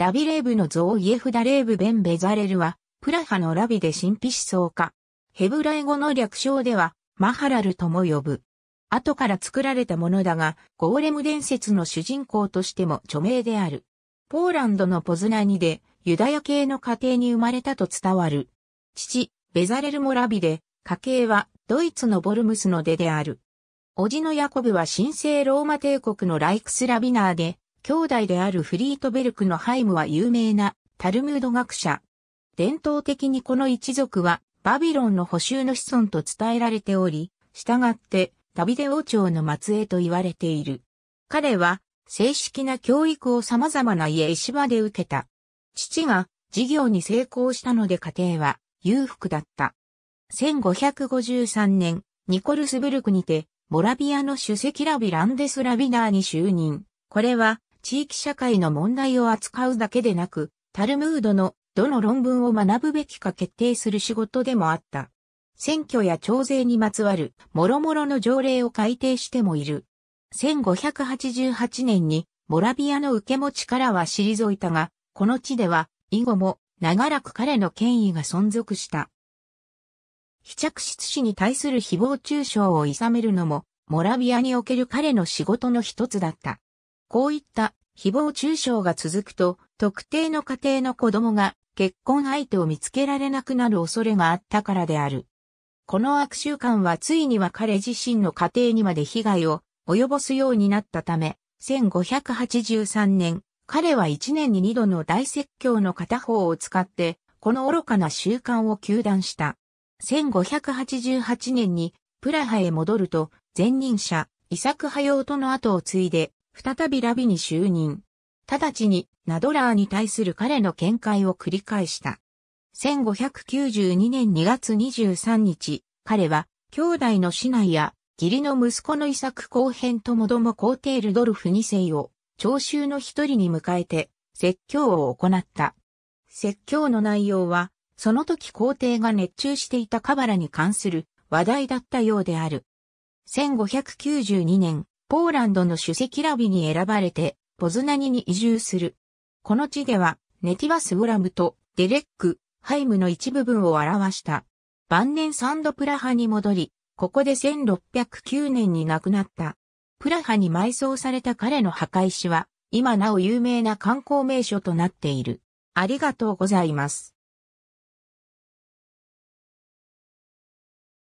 ラビレーブのゾーイエフダレーブ・ベン・ベザレルは、プラハのラビで神秘思想家。ヘブライ語の略称では、マハラルとも呼ぶ。後から作られたものだが、ゴーレム伝説の主人公としても著名である。ポーランドのポズナニで、ユダヤ系の家庭に生まれたと伝わる。父、ベザレルもラビで、家系はドイツのボルムスの出である。叔父のヤコブは神聖ローマ帝国のライクスラビナーで、兄弟であるフリートベルクのハイムは有名なタルムード学者。伝統的にこの一族はバビロンの補修の子孫と伝えられており、従ってダビデ王朝の末裔と言われている。彼は正式な教育を様々な家石場で受けた。父が事業に成功したので家庭は裕福だった。1553年、ニコルスブルクにて、モラビアの主席ラビランデスラビナーに就任。これは、地域社会の問題を扱うだけでなく、タルムードのどの論文を学ぶべきか決定する仕事でもあった。選挙や徴税にまつわる諸々の条例を改定してもいる。1588年にモラビアの受け持ちからは退いたが、この地では以後も長らく彼の権威が存続した。非着室氏に対する誹謗中傷を諌めるのも、モラビアにおける彼の仕事の一つだった。こういった誹謗中傷が続くと、特定の家庭の子供が結婚相手を見つけられなくなる恐れがあったからである。この悪習慣はついには彼自身の家庭にまで被害を及ぼすようになったため、1583年、彼は1年に2度の大説教の片方を使って、この愚かな習慣を休断した。1588年にプラハへ戻ると、前任者、イサク・ハヨウとの後を継いで、再びラビに就任。直ちにナドラーに対する彼の見解を繰り返した。1592年2月23日、彼は兄弟の市内や義理の息子の遺作後編ともども皇帝ルドルフ2世を聴衆の一人に迎えて説教を行った。説教の内容は、その時皇帝が熱中していたカバラに関する話題だったようである。1592年、ポーランドの首席ラビに選ばれて、ポズナニに移住する。この地では、ネティバスグラムとデレック、ハイムの一部分を表した。晩年サンドプラハに戻り、ここで1609年に亡くなった。プラハに埋葬された彼の墓石は、今なお有名な観光名所となっている。ありがとうございます。